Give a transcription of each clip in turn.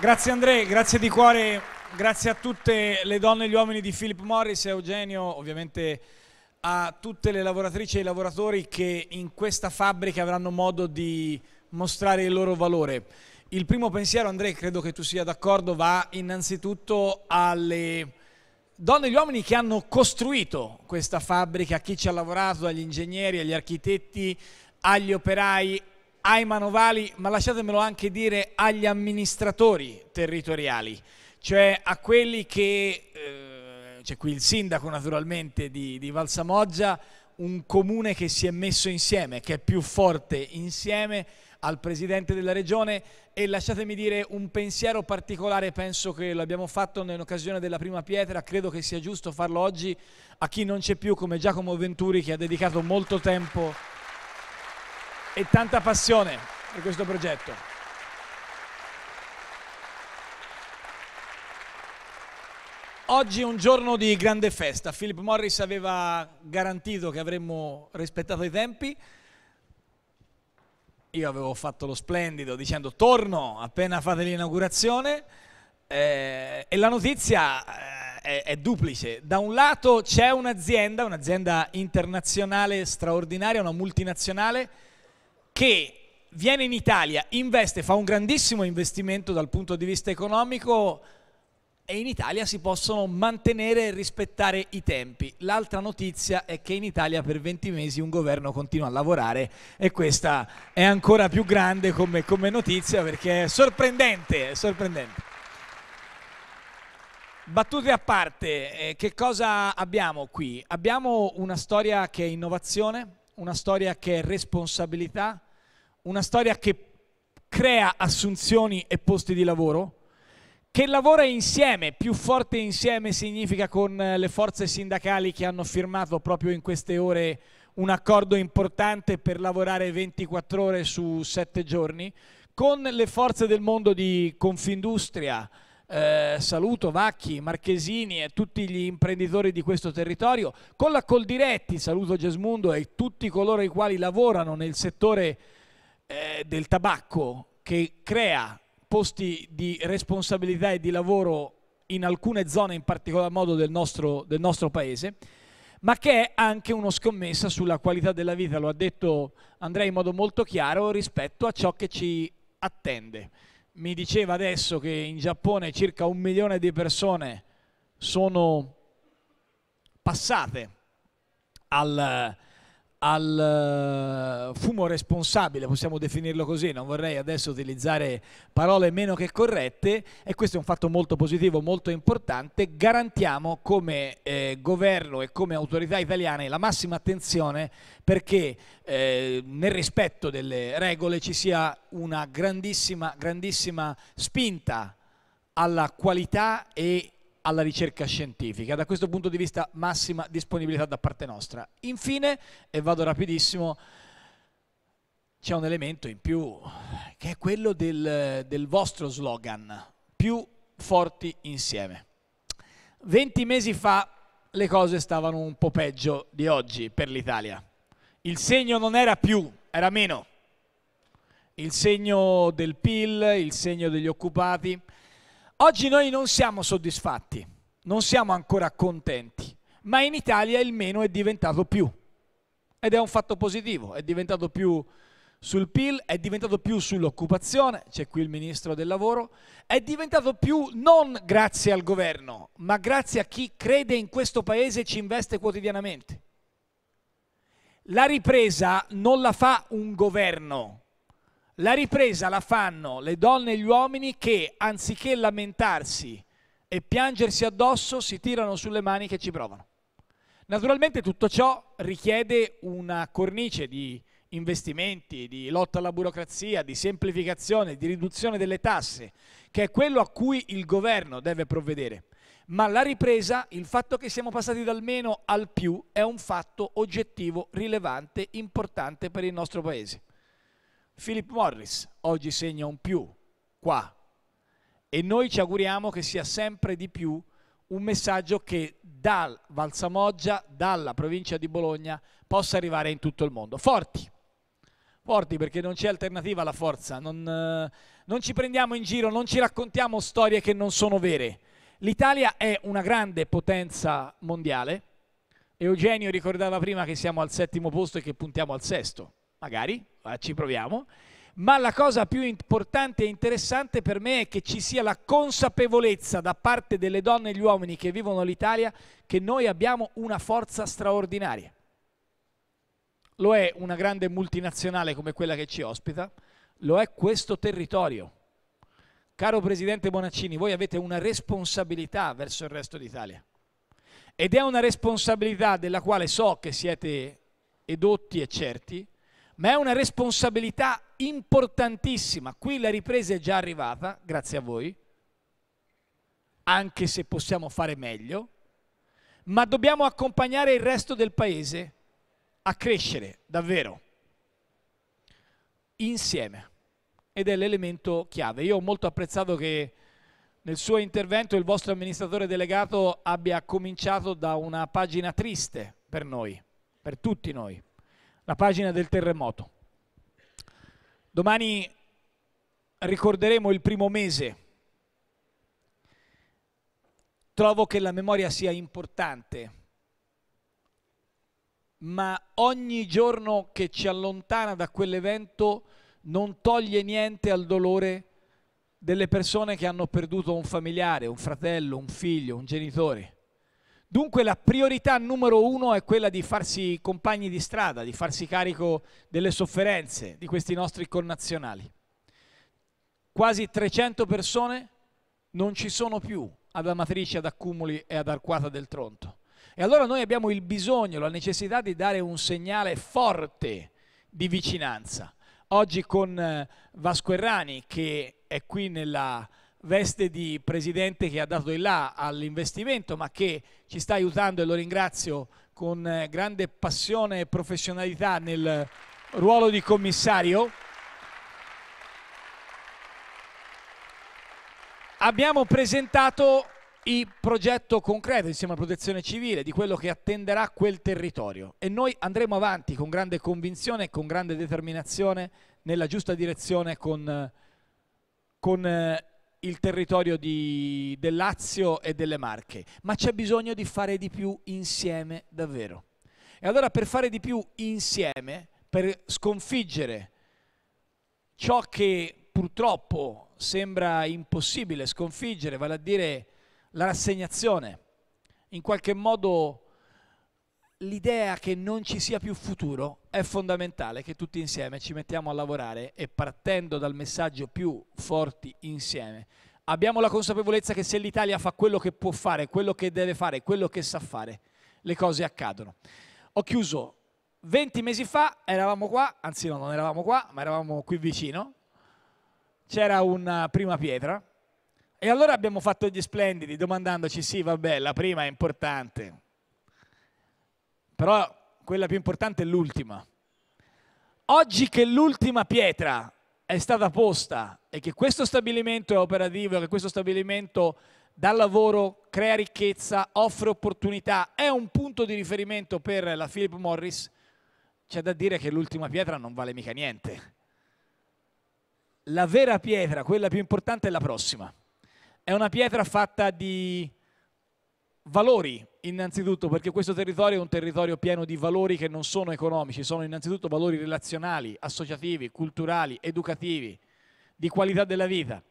Grazie Andrea, grazie di cuore, grazie a tutte le donne e gli uomini di Philip Morris e Eugenio, ovviamente a tutte le lavoratrici e i lavoratori che in questa fabbrica avranno modo di mostrare il loro valore. Il primo pensiero, Andrea, credo che tu sia d'accordo, va innanzitutto alle donne e gli uomini che hanno costruito questa fabbrica, a chi ci ha lavorato, agli ingegneri, agli architetti, agli operai, ai manovali, ma lasciatemelo anche dire agli amministratori territoriali, cioè a quelli che, eh, c'è qui il sindaco naturalmente di, di Valsamoggia, un comune che si è messo insieme, che è più forte insieme al Presidente della Regione e lasciatemi dire un pensiero particolare, penso che l'abbiamo fatto in occasione della prima pietra, credo che sia giusto farlo oggi a chi non c'è più come Giacomo Venturi che ha dedicato molto tempo e tanta passione per questo progetto. Oggi è un giorno di grande festa. Philip Morris aveva garantito che avremmo rispettato i tempi. Io avevo fatto lo splendido dicendo torno appena fate l'inaugurazione eh, e la notizia eh, è, è duplice. Da un lato c'è un'azienda, un'azienda internazionale straordinaria, una multinazionale, che viene in Italia, investe, fa un grandissimo investimento dal punto di vista economico e in Italia si possono mantenere e rispettare i tempi. L'altra notizia è che in Italia per 20 mesi un governo continua a lavorare e questa è ancora più grande come, come notizia perché è sorprendente, è sorprendente. Battute a parte, eh, che cosa abbiamo qui? Abbiamo una storia che è innovazione, una storia che è responsabilità, una storia che crea assunzioni e posti di lavoro, che lavora insieme, più forte insieme significa con eh, le forze sindacali che hanno firmato proprio in queste ore un accordo importante per lavorare 24 ore su 7 giorni, con le forze del mondo di Confindustria, eh, saluto Vacchi, Marchesini e tutti gli imprenditori di questo territorio, con la Coldiretti, saluto Gesmundo e tutti coloro i quali lavorano nel settore eh, del tabacco che crea posti di responsabilità e di lavoro in alcune zone, in particolar modo del nostro, del nostro paese, ma che è anche una scommessa sulla qualità della vita, lo ha detto Andrea in modo molto chiaro, rispetto a ciò che ci attende. Mi diceva adesso che in Giappone circa un milione di persone sono passate al, al eh, fumo responsabile, possiamo definirlo così, non vorrei adesso utilizzare parole meno che corrette e questo è un fatto molto positivo, molto importante, garantiamo come eh, governo e come autorità italiane la massima attenzione perché eh, nel rispetto delle regole ci sia una grandissima, grandissima spinta alla qualità e alla ricerca scientifica. Da questo punto di vista massima disponibilità da parte nostra. Infine, e vado rapidissimo, c'è un elemento in più che è quello del, del vostro slogan, più forti insieme. 20 mesi fa le cose stavano un po' peggio di oggi per l'Italia. Il segno non era più, era meno. Il segno del PIL, il segno degli occupati, Oggi noi non siamo soddisfatti, non siamo ancora contenti, ma in Italia il meno è diventato più. Ed è un fatto positivo, è diventato più sul PIL, è diventato più sull'occupazione, c'è qui il Ministro del Lavoro, è diventato più non grazie al governo, ma grazie a chi crede in questo Paese e ci investe quotidianamente. La ripresa non la fa un governo, la ripresa la fanno le donne e gli uomini che, anziché lamentarsi e piangersi addosso, si tirano sulle mani che ci provano. Naturalmente tutto ciò richiede una cornice di investimenti, di lotta alla burocrazia, di semplificazione, di riduzione delle tasse, che è quello a cui il governo deve provvedere. Ma la ripresa, il fatto che siamo passati dal meno al più, è un fatto oggettivo, rilevante, importante per il nostro Paese. Philip Morris oggi segna un più qua e noi ci auguriamo che sia sempre di più un messaggio che dal Valsamoggia, dalla provincia di Bologna, possa arrivare in tutto il mondo. Forti, forti perché non c'è alternativa alla forza, non, eh, non ci prendiamo in giro, non ci raccontiamo storie che non sono vere. L'Italia è una grande potenza mondiale. Eugenio ricordava prima che siamo al settimo posto e che puntiamo al sesto magari, eh, ci proviamo, ma la cosa più importante e interessante per me è che ci sia la consapevolezza da parte delle donne e gli uomini che vivono l'Italia che noi abbiamo una forza straordinaria. Lo è una grande multinazionale come quella che ci ospita, lo è questo territorio. Caro Presidente Bonaccini, voi avete una responsabilità verso il resto d'Italia ed è una responsabilità della quale so che siete edotti e certi, ma è una responsabilità importantissima. Qui la ripresa è già arrivata, grazie a voi, anche se possiamo fare meglio, ma dobbiamo accompagnare il resto del Paese a crescere davvero insieme ed è l'elemento chiave. Io ho molto apprezzato che nel suo intervento il vostro amministratore delegato abbia cominciato da una pagina triste per noi, per tutti noi la pagina del terremoto. Domani ricorderemo il primo mese. Trovo che la memoria sia importante, ma ogni giorno che ci allontana da quell'evento non toglie niente al dolore delle persone che hanno perduto un familiare, un fratello, un figlio, un genitore. Dunque la priorità numero uno è quella di farsi compagni di strada, di farsi carico delle sofferenze di questi nostri connazionali. Quasi 300 persone non ci sono più ad Amatrice, ad Accumuli e ad Arquata del Tronto. E allora noi abbiamo il bisogno, la necessità di dare un segnale forte di vicinanza. Oggi con eh, Vasco Errani, che è qui nella veste di presidente che ha dato il là all'investimento ma che ci sta aiutando e lo ringrazio con eh, grande passione e professionalità nel ruolo di commissario. Abbiamo presentato il progetto concreto insieme alla protezione civile di quello che attenderà quel territorio e noi andremo avanti con grande convinzione e con grande determinazione nella giusta direzione con, eh, con eh, il territorio di, del Lazio e delle Marche, ma c'è bisogno di fare di più insieme davvero. E allora per fare di più insieme, per sconfiggere ciò che purtroppo sembra impossibile sconfiggere, vale a dire la rassegnazione, in qualche modo l'idea che non ci sia più futuro è fondamentale che tutti insieme ci mettiamo a lavorare e partendo dal messaggio più forti insieme. Abbiamo la consapevolezza che se l'Italia fa quello che può fare, quello che deve fare, quello che sa fare, le cose accadono. Ho chiuso 20 mesi fa, eravamo qua, anzi no, non eravamo qua, ma eravamo qui vicino, c'era una prima pietra e allora abbiamo fatto gli splendidi domandandoci sì, vabbè, la prima è importante, però quella più importante è l'ultima. Oggi che l'ultima pietra è stata posta e che questo stabilimento è operativo, che questo stabilimento dà lavoro, crea ricchezza, offre opportunità, è un punto di riferimento per la Philip Morris, c'è da dire che l'ultima pietra non vale mica niente. La vera pietra, quella più importante, è la prossima. È una pietra fatta di valori innanzitutto, perché questo territorio è un territorio pieno di valori che non sono economici, sono innanzitutto valori relazionali, associativi, culturali, educativi, di qualità della vita.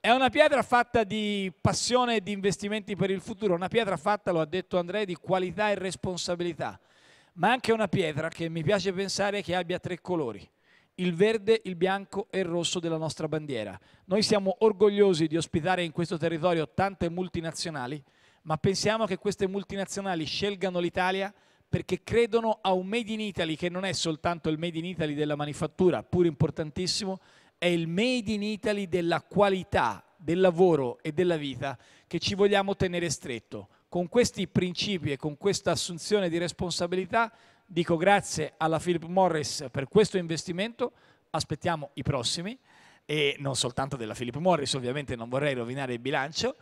È una pietra fatta di passione e di investimenti per il futuro, una pietra fatta, lo ha detto Andrea, di qualità e responsabilità, ma anche una pietra che mi piace pensare che abbia tre colori il verde, il bianco e il rosso della nostra bandiera. Noi siamo orgogliosi di ospitare in questo territorio tante multinazionali, ma pensiamo che queste multinazionali scelgano l'Italia perché credono a un Made in Italy che non è soltanto il Made in Italy della manifattura, pur importantissimo, è il Made in Italy della qualità, del lavoro e della vita che ci vogliamo tenere stretto. Con questi principi e con questa assunzione di responsabilità dico grazie alla Philip Morris per questo investimento, aspettiamo i prossimi e non soltanto della Philip Morris, ovviamente non vorrei rovinare il bilancio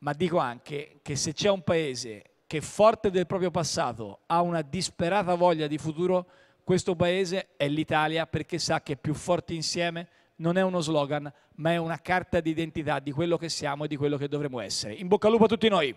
ma dico anche che se c'è un paese che forte del proprio passato ha una disperata voglia di futuro, questo paese è l'Italia perché sa che più forti insieme non è uno slogan, ma è una carta d'identità di quello che siamo e di quello che dovremo essere. In bocca al lupo a tutti noi!